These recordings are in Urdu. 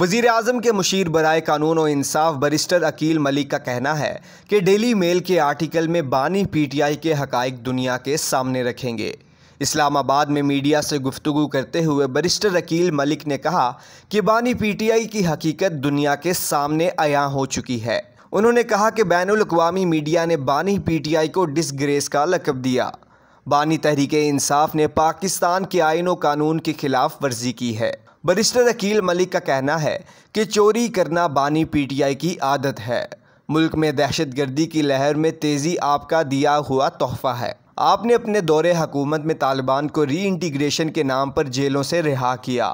وزیر اعظم کے مشیر برائے قانون و انصاف برسٹر عقیل ملک کا کہنا ہے کہ ڈیلی میل کے آرٹیکل میں بانی پی ٹی آئی کے حقائق دنیا کے سامنے رکھیں گے اسلام آباد میں میڈیا سے گفتگو کرتے ہوئے برسٹر اکیل ملک نے کہا کہ بانی پی ٹی آئی کی حقیقت دنیا کے سامنے آیاں ہو چکی ہے انہوں نے کہا کہ بین الاقوامی میڈیا نے بانی پی ٹی آئی کو ڈس گریس کا لقب دیا بانی تحریک انصاف نے پاکستان کے آئین و قانون کی خلاف ورزی کی ہے ملک کا کہنا ہے کہ چوری کرنا بانی پی ٹی آئی کی عادت ہے ملک میں دہشت گردی کی لہر میں تیزی آپ کا دیا ہوا تحفہ ہے آپ نے اپنے دور حکومت میں طالبان کو ری انٹیگریشن کے نام پر جیلوں سے رہا کیا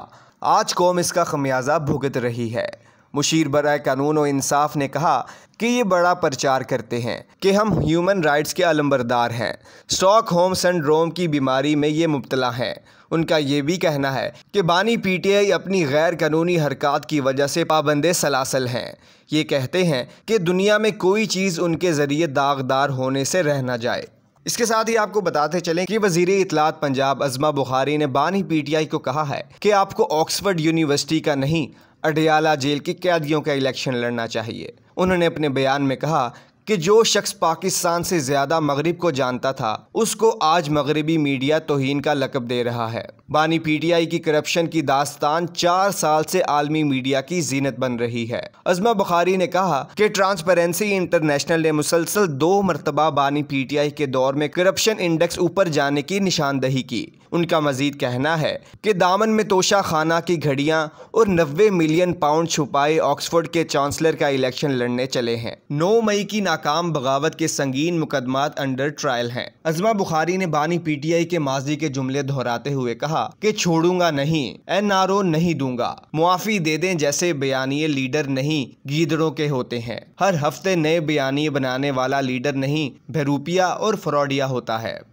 آج قوم اس کا خمیازہ بھگت رہی ہے مشیر برائے قانون و انصاف نے کہا کہ یہ بڑا پرچار کرتے ہیں کہ ہم ہیومن رائٹس کے علمبردار ہیں سٹاک ہوم سنڈروم کی بیماری میں یہ مبتلا ہیں ان کا یہ بھی کہنا ہے کہ بانی پی ٹی آئی اپنی غیر قانونی حرکات کی وجہ سے پابند سلاسل ہیں یہ کہتے ہیں کہ دنیا میں کوئی چیز ان کے ذریعے داغدار ہونے سے رہ نہ جائے اس کے ساتھ ہی آپ کو بتاتے چلیں کہ وزیر اطلاعات پنجاب عظمہ بخاری نے بانی پی ٹی آئی کو کہا ہے کہ آپ کو آکسفرڈ یونیورسٹی کا نہیں اڈیالہ جیل کی قیدیوں کا الیکشن لڑنا چاہیے انہوں نے اپنے بیان میں کہا کہ جو شخص پاکستان سے زیادہ مغرب کو جانتا تھا اس کو آج مغربی میڈیا توہین کا لقب دے رہا ہے بانی پی ٹی آئی کی کرپشن کی داستان چار سال سے عالمی میڈیا کی زینت بن رہی ہے عظمہ بخاری نے کہا کہ ٹرانسپیرنسی انٹرنیشنل نے مسلسل دو مرتبہ بانی پی ٹی آئی کے دور میں کرپشن انڈیکس اوپر جانے کی نشاندہی کی ان کا مزید کہنا ہے کہ دامن میں توشہ خانہ کی گھڑیاں اور نوے ملین پاؤنڈ چھپائے آکسفورڈ کے چانسلر کا الیکشن لڑنے چلے ہیں نو مئی کی ناکام بغاوت کے سنگین مقدمات انڈر ٹرائل ہیں عظمہ بخاری نے بانی پی ٹی آئی کے ماضی کے جملے دہراتے ہوئے کہا کہ چھوڑوں گا نہیں این آر او نہیں دوں گا معافی دے دیں جیسے بیانیے لیڈر نہیں گیدروں کے ہوتے ہیں ہر ہفتے نئے بیانی بنانے والا لیڈر نہیں بھیروپیا اور فروڈیا ہوتا ہے